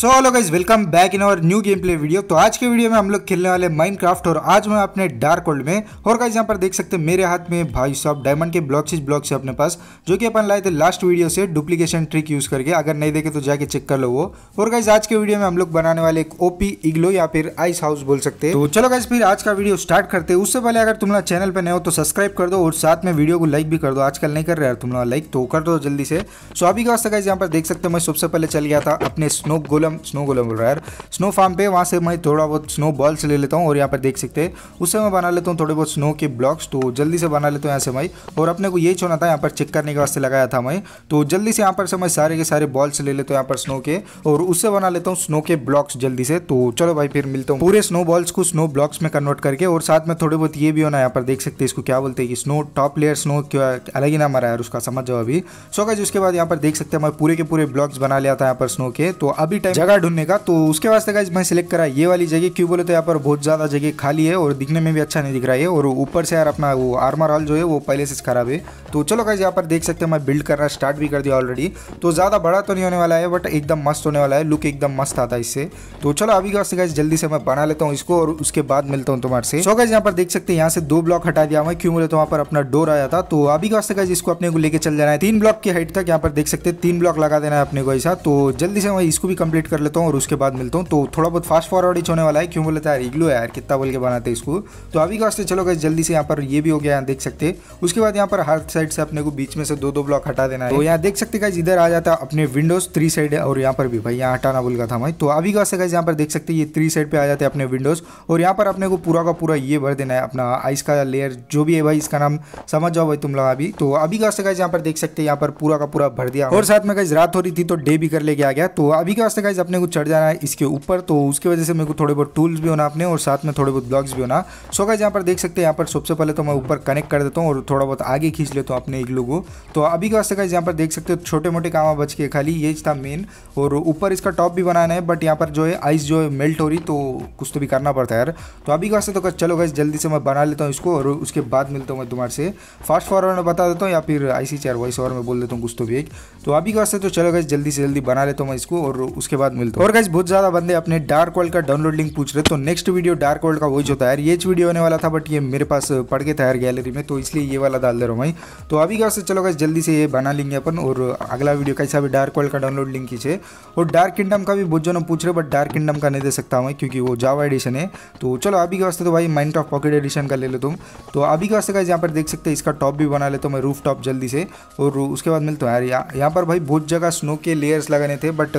so hello guys welcome back in our new gameplay video तो आज के video में हम लोग खेलने वाले माइनक्राफ्ट और आज मैं अपने डार्क वर्ल्ड में और गाइज यहाँ पर देख सकते हैं मेरे हाथ में भाई साहब डायमंड के ब्लॉक्स ब्लॉक है अपने पास जो कि अपन लाए थे लास्ट वीडियो से डुप्लीकेशन ट्रिक यूज करके अगर नहीं देखे तो जाके चेक कर लो वो और गाइज आज के वीडियो में हम लोग बनाने वाले एक ओपी इग्लो या फिर आइस हाउस बोल सकते हैं तो चलो गाइज फिर आज का वीडियो स्टार्ट करते उससे पहले अगर तुम लोग चैनल पर नए हो तो सब्सक्राइब कर दो और साथ में वीडियो को लाइक भी कर दो आजकल नहीं कर रहे यार तुम लोग लाइक तो कर दो जल्दी से सो अभी का वास्तव गाइज यहाँ पर देख सकते हो मैं सबसे पहले चल गया था अपने स्नो गोल गोलम स्नो गोलम बोल रहा है यार स्नो फार्म पे वहाँ से मैं थोड़ा बहुत स्नो बॉल्स ले लेता हूँ और यहाँ पर देख सकते हैं उससे मैं बना लेता हूँ थोड़े बहुत स्नो के ब्लॉक्स तो जल्दी से बना लेता हूँ यहाँ से मैं और अपने को यही छोड़ना था यहाँ पर चेक करने के वास्ते लगाया था मैं तो जल्दी से यहाँ पर से मैं सारे के सारे बॉल्स ले लेता हूँ यहाँ पर स्नो के और उससे बना लेता हूँ स्नो के ब्लॉक्स जल्दी से तो चलो भाई फिर मिलता हूँ पूरे स्नो बॉल्स को स्नो ब्लॉक्स में कन्वर्ट करके और साथ में थोड़े बहुत ये भी होना यहाँ पर देख सकते हैं इसको क्या बोलते हैं कि स्नो टॉप लेयर स्नो अलग ही नाम आ रहा है उसका समझ जाओ अभी सो का उसके बाद यहाँ पर देख सकते हैं मैं पूरे के पूरे ब्लॉक्स बना लिया था यहाँ पर स्नो के तो अभी जगह ढूंढने का तो उसके वास्ते का मैं सिलेक्ट करा ये वाली जगह क्यों बोले तो यहाँ पर बहुत ज़्यादा जगह खाली है और दिखने में भी अच्छा नहीं दिख रहा है और ऊपर से यार अपना वो आर्मर हॉल जो है वो पहले से खराब है तो चलो गाइज यहाँ पर देख सकते हैं मैं बिल्ड करना स्टार्ट भी कर दिया ऑलरेडी तो ज़्यादा बड़ा तो नहीं होने वाला है बट एकदम मस्त होने वाला है लुक एकदम मस्त आता है इससे तो चलो अभी वास्ते गाइज जल्दी से मैं बना लेता हूँ इसको और उसके बाद मिलता हूँ तुम्हारे से सो गाइज यहाँ पर देख सकते हैं यहाँ से दो ब्लॉक हटा दिया मैं क्यों बोले तो वहाँ पर अपना डोर आया था तो अभी वास्ते गाइज इसको अपने को लेकर चल जाना है तीन ब्लॉक की हाइट तक यहाँ पर देख सकते हैं तीन ब्लॉक लगा देना है अपने को ऐसा तो जल्दी से मैं इसको भी कंप्लीट कर लेता हूँ और उसके बाद मिलता हूँ तो थोड़ा बहुत फास्ट फॉरवर्ड ही होने वाला है क्यों बोलता है इग्लू यार कितना बोल के बनाते हैं इसको तो अभी का वास्ते तो चलो गए जल्दी से यहाँ पर ये भी हो गया यहाँ देख सकते हैं उसके बाद यहाँ पर हर साइड से अपने को बीच में से दो दो ब्लॉक हटा देना है तो यहाँ देख सकते गाइज इधर आ जाता है अपने विंडोज थ्री साइड और यहाँ पर भी भाई यहाँ हटाना बोल गया था मैं तो अभी का वास्ते गाइज यहाँ पर देख सकते ये थ्री साइड पर आ जाते हैं अपने विंडोज और यहाँ पर अपने को पूरा का पूरा ये भर देना है अपना आइस का लेयर जो भी है भाई इसका नाम समझ जाओ भाई तुम लोग अभी तो अभी का वास्ते गाइज यहाँ पर देख सकते हैं यहाँ पर पूरा का पूरा भर दिया और साथ में गाइज रात हो रही थी तो डे भी कर लेके आ गया तो अभी का वास्ते तो गाइज अपने को चढ़ जाना है इसके ऊपर तो उसकी वजह से मेरे को थोड़े बहुत टूल्स भी होना अपने और साथ में थोड़े बहुत ब्लॉग्स भी होना सो गाइज यहाँ पर देख सकते हैं यहाँ पर सबसे पहले तो मैं ऊपर कनेक्ट कर देता हूँ और थोड़ा बहुत आगे खींच लेता हूँ अपने एक लोगों तो अभी के वास्ते गाइज यहाँ पर देख सकते हो छोटे मोटे काम बच के खाली ये था मेन और ऊपर इसका टॉप भी बनाना है बट यहाँ पर जो है आइस जो है मेल्ट हो रही तो कुछ तो भी करना पड़ता है यार तो अभी के वास्ते तो चलो गाइज जल्दी से मैं बना लेता हूँ इसको और उसके बाद मिलता हूँ मैं तुम्हारे से फास्ट फॉरवर्ड में बता देता हूँ या फिर आईसी चार वॉइस ओवर में बोल देता हूँ कुछ तो भी एक तो अभी के वास्ते तो चलो गाइज जल्दी से जल्दी बना लेता हूँ मैं इसको और उसके बाद मिलते और गाइज बहुत ज्यादा बंदे अपने डार्क वर्ल्ड का डाउनलोड लिंक पूछ रहे तो नेक्स्ट वीडियो डार्क वर्ल्ड का वही जो था यार ये वीडियो होने वाला था बट ये मेरे पास पड़ के था यार गैलरी में तो इसलिए ये वाला डाल दे रहा हूँ भाई तो अभी कैसे चलो गाइज जल्दी से ये बना लेंगे अपन और अगला वीडियो कैसा अभी डार्क वर्ल्ड का डाउनलोड लिंक खींचे और डार्क किंगडम का भी बहुत जनों पूछ रहे बट डार्क किंगडम का नहीं दे सकता हूँ क्योंकि वो जावा एडिशन है तो चलो अभी के वास्ते तो भाई माइंड ऑफ पॉकेट एडिशन का ले लो तुम तो अभी के वास्ते गाइज यहाँ पर देख सकते हैं इसका टॉप भी बना लेता तो हूँ मैं रूफ टॉप जल्दी से और उसके बाद मिलता हूँ यार यहाँ पर भाई बहुत जगह स्नो के लेयर्स लगाने थे बट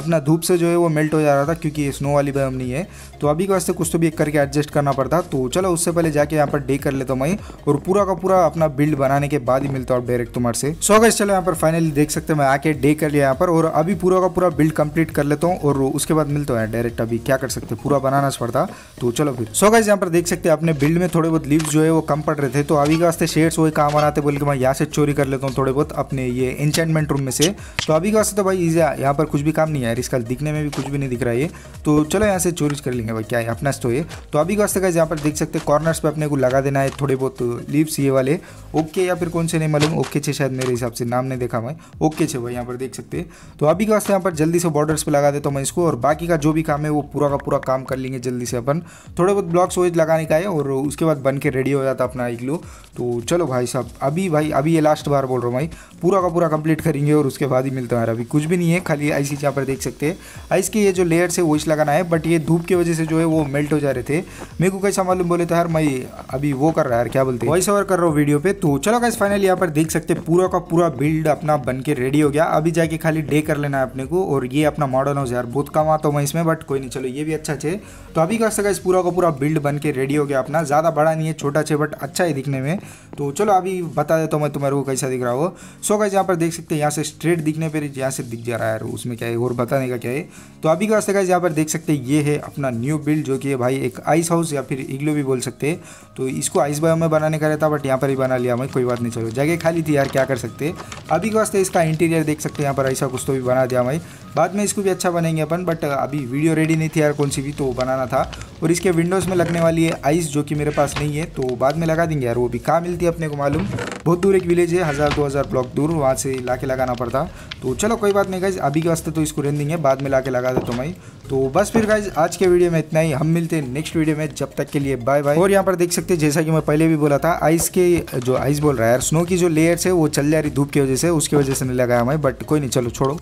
अपना धूप से जो है वो मेल्ट हो जा रहा था क्योंकि स्नो वाली बम नहीं है तो अभी के वास्ते कुछ तो भी एक करके एडजस्ट करना पड़ता तो चलो उससे पहले जाके यहाँ पर डे कर लेता हूँ मैं और पूरा का पूरा अपना बिल्ड बनाने के बाद ही मिलता हूँ डायरेक्ट तुम्हारे से सो अगर चलो यहाँ पर फाइनली देख सकते मैं आके डे कर लिया यहाँ पर और अभी पूरा का पूरा बिल्ड कंप्लीट कर लेता हूँ और उसके बाद मिलता हूँ डायरेक्ट अभी क्या कर सकते पूरा बनाना पड़ता तो चलो फिर सो गाइज यहाँ पर देख सकते अपने बिल्ड में थोड़े बहुत लिप्स जो है वो कम पड़ रहे थे तो अभी के वास्ते शेड्स वही काम बनाते बोल के मैं यहाँ से चोरी कर लेता हूँ थोड़े बहुत अपने ये इंचमेंट रूम में से तो अभी के वास्ते तो भाई यहाँ पर कुछ भी काम नहीं है इसका दिखने में भी कुछ भी नहीं दिख रहा है तो चलो यहाँ से चोरीज कर लेंगे भाई क्या है अपना स्टो ये तो अभी के वास्ते तो यहाँ पर देख सकते हैं कॉर्नर्स पर अपने को लगा देना है थोड़े बहुत लीव्स ये वाले ओके या फिर कौन से नहीं मालूम ओके छे शायद मेरे हिसाब से नाम नहीं देखा मैं ओके छे भाई यहाँ पर देख सकते तो अभी के वास्ते तो यहाँ पर जल्दी से बॉर्डर्स पर लगा देता हूँ मैं इसको और बाकी का जो भी काम है वो पूरा का पूरा काम कर लेंगे जल्दी से अपन थोड़े बहुत ब्लॉक्स वेज लगाने का है और उसके बाद बन के रेडी हो जाता अपना इग्लू तो चलो भाई साहब अभी भाई अभी ये लास्ट बार बोल रहा हूँ भाई पूरा का पूरा कंप्लीट करेंगे और उसके बाद ही मिलता है अभी कुछ भी नहीं है खाली ऐसी यहाँ पर देख सकते हैं आइस के ये जो लेयर्स है वो इस लगाना है बट ये धूप की वजह से जो है वो मेल्ट हो जा रहे थे मेरे को कैसा मालूम बोले तो यार मैं अभी वो कर रहा है यार क्या बोलते हैं वॉइस ओवर कर रहा हूँ वीडियो पे तो चलो कैसे फाइनल यहाँ पर देख सकते पूरा का पूरा बिल्ड अपना बन के रेडी हो गया अभी जाके खाली डे कर लेना है अपने को और ये अपना मॉडर्न हाउस यार बहुत कम आता हूँ मैं इसमें बट कोई नहीं चलो ये भी अच्छा छे तो अभी का सका इस पूरा का पूरा बिल्ड बन के रेडी हो गया अपना ज़्यादा बड़ा नहीं है छोटा छे बट अच्छा है दिखने में तो चलो अभी बता देता हूँ मैं तुम्हारे को कैसा दिख रहा हो सो कैसे यहाँ पर देख सकते हैं यहाँ से स्ट्रेट दिखने पर यहाँ से दिख जा रहा है उसमें क्या है और बता बताने का क्या है तो अभी का रास्ते यहाँ पर देख सकते हैं ये है अपना न्यू बिल्ड जो कि है भाई एक आइस हाउस या फिर इग्लो भी बोल सकते हैं तो इसको आइस बायो में बनाने का रहता बट यहाँ पर ही बना लिया मैं कोई बात नहीं चलो जगह खाली थी यार क्या कर सकते अभी के वास्ते इसका इंटीरियर देख सकते हैं यहाँ पर ऐसा कुछ तो भी बना दिया मैं बाद में इसको भी अच्छा बनेंगे अपन बट अभी वीडियो रेडी नहीं थी यार कौन सी भी तो बनाना था और इसके विंडोज़ में लगने वाली है आइस जो कि मेरे पास नहीं है तो बाद में लगा देंगे यार वो भी कहाँ मिलती है अपने को मालूम बहुत दूर एक विलेज है हज़ार दो हज़ार ब्लॉक दूर वहाँ से ला लगाना पड़ता तो चलो कोई बात नहीं गाइज अभी के वास्ते तो इसको रेन है बाद में ला के लगा दे तो मई तो बस फिर गाइज आज के वीडियो में इतना ही हम मिलते हैं नेक्स्ट वीडियो में जब तक के लिए बाय बाय और यहाँ पर देख सकते हैं जैसा कि मैं पहले भी बोला था आइस के जो आइस बोल रहा है स्नो की जो लेयर्स है वो चल जा रही धूप की वजह से उसकी वजह से नहीं लगाया हमें बट कोई नहीं चलो छोड़ो